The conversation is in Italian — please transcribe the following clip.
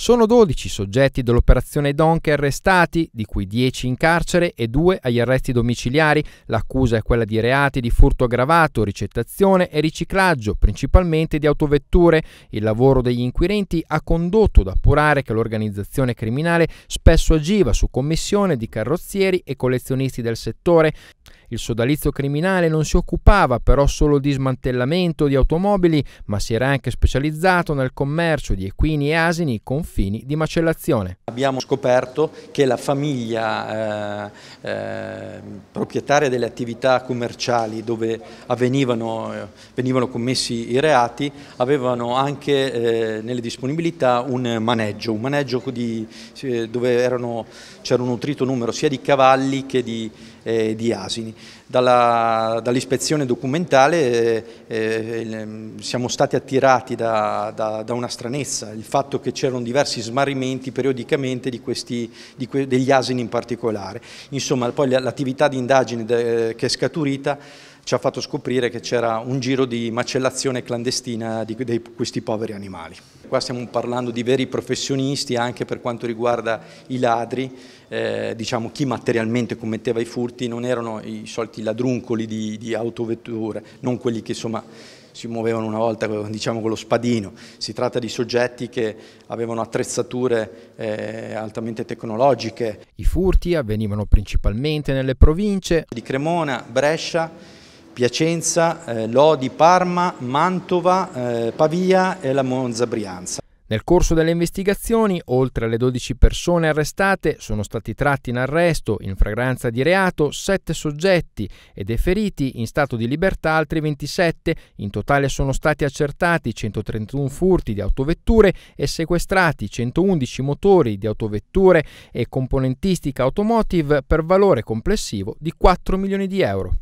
Sono 12 soggetti dell'operazione Donche arrestati, di cui 10 in carcere e 2 agli arresti domiciliari. L'accusa è quella di reati di furto aggravato, ricettazione e riciclaggio, principalmente di autovetture. Il lavoro degli inquirenti ha condotto ad appurare che l'organizzazione criminale spesso agiva su commissione di carrozzieri e collezionisti del settore. Il sodalizio criminale non si occupava però solo di smantellamento di automobili, ma si era anche specializzato nel commercio di equini e asini con fini di macellazione. Abbiamo scoperto che la famiglia eh, eh, proprietaria delle attività commerciali dove avvenivano, eh, venivano commessi i reati avevano anche eh, nelle disponibilità un maneggio, un maneggio di, dove c'era un nutrito numero sia di cavalli che di, eh, di asini dall'ispezione dall documentale eh, eh siamo stati attirati da, da, da, una stranezza, il fatto che c'erano diversi smarrimenti periodicamente di questi, di degli asini in particolare. Insomma, poi l'attività di indagine che è scaturita ci ha fatto scoprire che c'era un giro di macellazione clandestina di, questi poveri animali. Qua stiamo parlando di veri professionisti anche per quanto riguarda i ladri, eh, diciamo chi materialmente commetteva i furti non erano i soliti ladruncoli di, di autovetture, non quelli che insomma si muovevano una volta diciamo, con lo spadino, si tratta di soggetti che avevano attrezzature eh, altamente tecnologiche. I furti avvenivano principalmente nelle province di Cremona, Brescia Piacenza, eh, Lodi, Parma, Mantova, eh, Pavia e la Monza Brianza. Nel corso delle investigazioni, oltre alle 12 persone arrestate, sono stati tratti in arresto, in fragranza di reato, 7 soggetti e deferiti in stato di libertà altri 27. In totale sono stati accertati 131 furti di autovetture e sequestrati 111 motori di autovetture e componentistica automotive per valore complessivo di 4 milioni di euro.